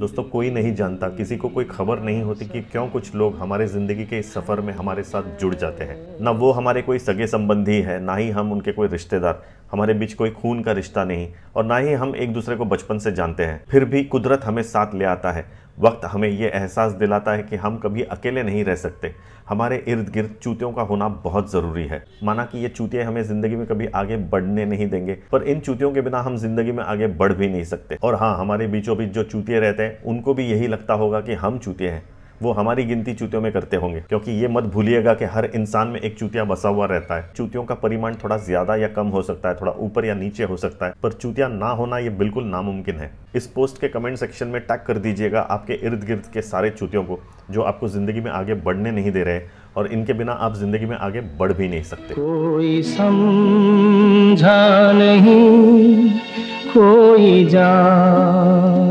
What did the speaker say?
दोस्तों कोई नहीं जानता किसी को कोई खबर नहीं होती कि क्यों कुछ लोग हमारे ज़िंदगी के इस सफ़र में हमारे साथ जुड़ जाते हैं ना वो हमारे कोई सगे संबंधी है ना ही हम उनके कोई रिश्तेदार हमारे बीच कोई खून का रिश्ता नहीं और ना ही हम एक दूसरे को बचपन से जानते हैं फिर भी कुदरत हमें साथ ले आता है वक्त हमें ये एहसास दिलाता है कि हम कभी अकेले नहीं रह सकते हमारे इर्द गिर्द चूतियों का होना बहुत ज़रूरी है माना कि ये चूतियाँ हमें ज़िंदगी में कभी आगे बढ़ने नहीं देंगे पर इन चूतियों के बिना हम ज़िंदगी में आगे बढ़ भी नहीं सकते और हाँ हमारे बीचों बीच जो चूतिए रहते हैं उनको भी यही लगता होगा कि हम चूतिए हैं वो हमारी गिनती चूतियों में करते होंगे क्योंकि ये मत भूलिएगा कि हर इंसान में एक चूतिया बसा हुआ रहता है चूतियों का परिमाण थोड़ा ज्यादा या कम हो सकता है थोड़ा ऊपर या नीचे हो सकता है पर चूतिया ना होना ये बिल्कुल नामुमकिन है इस पोस्ट के कमेंट सेक्शन में टैग कर दीजिएगा आपके इर्द गिर्द के सारे चूतियों को जो आपको ज़िंदगी में आगे बढ़ने नहीं दे रहे और इनके बिना आप ज़िंदगी में आगे बढ़ भी नहीं सकते कोई समझा नहीं कोई जान